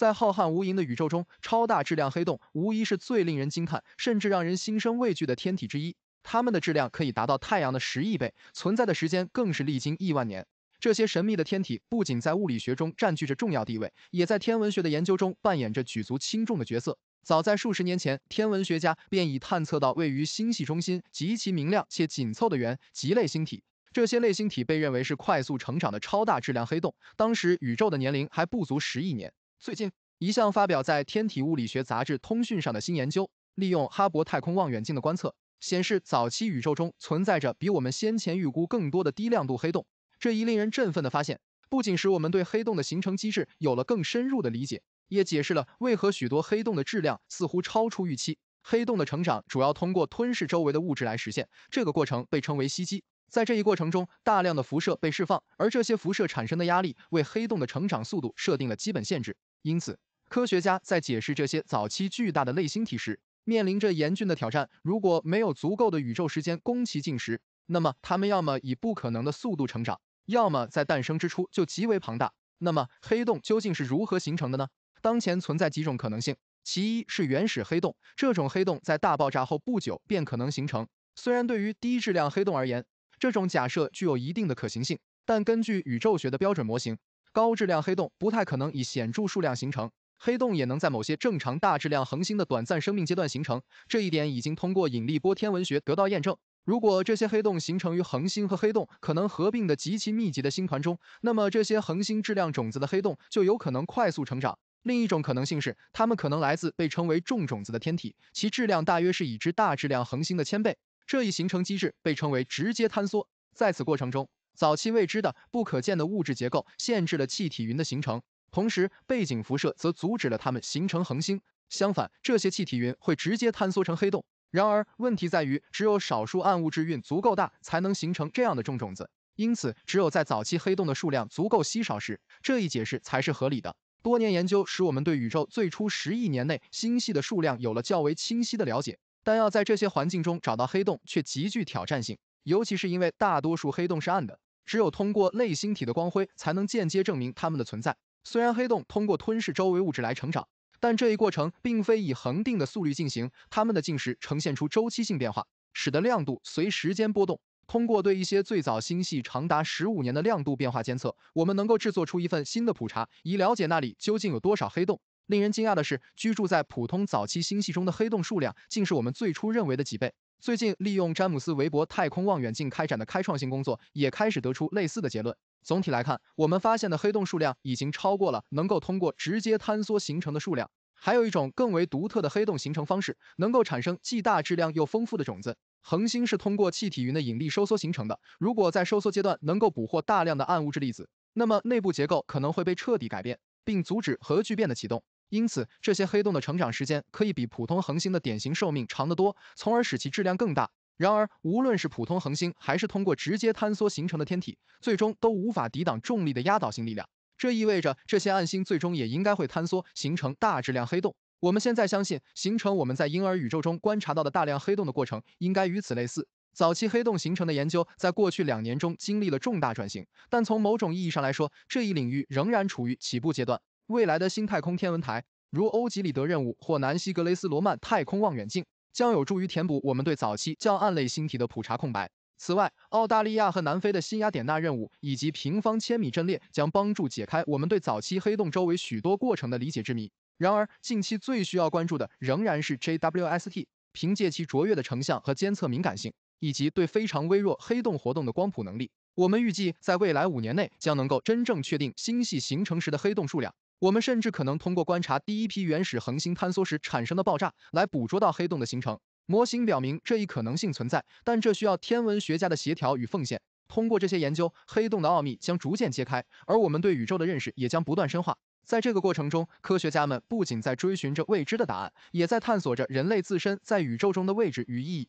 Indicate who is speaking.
Speaker 1: 在浩瀚无垠的宇宙中，超大质量黑洞无疑是最令人惊叹，甚至让人心生畏惧的天体之一。它们的质量可以达到太阳的十亿倍，存在的时间更是历经亿万年。这些神秘的天体不仅在物理学中占据着重要地位，也在天文学的研究中扮演着举足轻重的角色。早在数十年前，天文学家便已探测到位于星系中心极其明亮且紧凑的源极类星体。这些类星体被认为是快速成长的超大质量黑洞。当时，宇宙的年龄还不足十亿年。最近一项发表在《天体物理学杂志通讯》上的新研究，利用哈勃太空望远镜的观测，显示早期宇宙中存在着比我们先前预估更多的低亮度黑洞。这一令人振奋的发现，不仅使我们对黑洞的形成机制有了更深入的理解，也解释了为何许多黑洞的质量似乎超出预期。黑洞的成长主要通过吞噬周围的物质来实现，这个过程被称为吸积。在这一过程中，大量的辐射被释放，而这些辐射产生的压力为黑洞的成长速度设定了基本限制。因此，科学家在解释这些早期巨大的类星体时，面临着严峻的挑战。如果没有足够的宇宙时间供其进食，那么它们要么以不可能的速度成长，要么在诞生之初就极为庞大。那么，黑洞究竟是如何形成的呢？当前存在几种可能性。其一是原始黑洞，这种黑洞在大爆炸后不久便可能形成。虽然对于低质量黑洞而言，这种假设具有一定的可行性，但根据宇宙学的标准模型。高质量黑洞不太可能以显著数量形成，黑洞也能在某些正常大质量恒星的短暂生命阶段形成，这一点已经通过引力波天文学得到验证。如果这些黑洞形成于恒星和黑洞可能合并的极其密集的星团中，那么这些恒星质量种子的黑洞就有可能快速成长。另一种可能性是，它们可能来自被称为重种子的天体，其质量大约是已知大质量恒星的千倍。这一形成机制被称为直接坍缩，在此过程中。早期未知的不可见的物质结构限制了气体云的形成，同时背景辐射则阻止了它们形成恒星。相反，这些气体云会直接坍缩成黑洞。然而，问题在于只有少数暗物质运足够大，才能形成这样的重种子。因此，只有在早期黑洞的数量足够稀少时，这一解释才是合理的。多年研究使我们对宇宙最初十亿年内星系的数量有了较为清晰的了解，但要在这些环境中找到黑洞却极具挑战性，尤其是因为大多数黑洞是暗的。只有通过类星体的光辉，才能间接证明它们的存在。虽然黑洞通过吞噬周围物质来成长，但这一过程并非以恒定的速率进行，它们的进食呈现出周期性变化，使得亮度随时间波动。通过对一些最早星系长达十五年的亮度变化监测，我们能够制作出一份新的普查，以了解那里究竟有多少黑洞。令人惊讶的是，居住在普通早期星系中的黑洞数量，竟是我们最初认为的几倍。最近，利用詹姆斯·韦伯太空望远镜开展的开创性工作，也开始得出类似的结论。总体来看，我们发现的黑洞数量已经超过了能够通过直接坍缩形成的数量。还有一种更为独特的黑洞形成方式，能够产生既大质量又丰富的种子恒星。是通过气体云的引力收缩形成的。如果在收缩阶段能够捕获大量的暗物质粒子，那么内部结构可能会被彻底改变，并阻止核聚变的启动。因此，这些黑洞的成长时间可以比普通恒星的典型寿命长得多，从而使其质量更大。然而，无论是普通恒星还是通过直接坍缩形成的天体，最终都无法抵挡重力的压倒性力量。这意味着这些暗星最终也应该会坍缩，形成大质量黑洞。我们现在相信，形成我们在婴儿宇宙中观察到的大量黑洞的过程应该与此类似。早期黑洞形成的研究在过去两年中经历了重大转型，但从某种意义上来说，这一领域仍然处于起步阶段。未来的新太空天文台，如欧几里德任务或南希·格雷斯·罗曼太空望远镜，将有助于填补我们对早期较暗类星体的普查空白。此外，澳大利亚和南非的新雅典娜任务以及平方千米阵列将帮助解开我们对早期黑洞周围许多过程的理解之谜。然而，近期最需要关注的仍然是 JWST，凭借其卓越的成像和监测敏感性，以及对非常微弱黑洞活动的光谱能力，我们预计在未来五年内将能够真正确定星系形成时的黑洞数量。我们甚至可能通过观察第一批原始恒星坍缩时产生的爆炸来捕捉到黑洞的形成。模型表明这一可能性存在，但这需要天文学家的协调与奉献。通过这些研究，黑洞的奥秘将逐渐揭开，而我们对宇宙的认识也将不断深化。在这个过程中，科学家们不仅在追寻着未知的答案，也在探索着人类自身在宇宙中的位置与意义。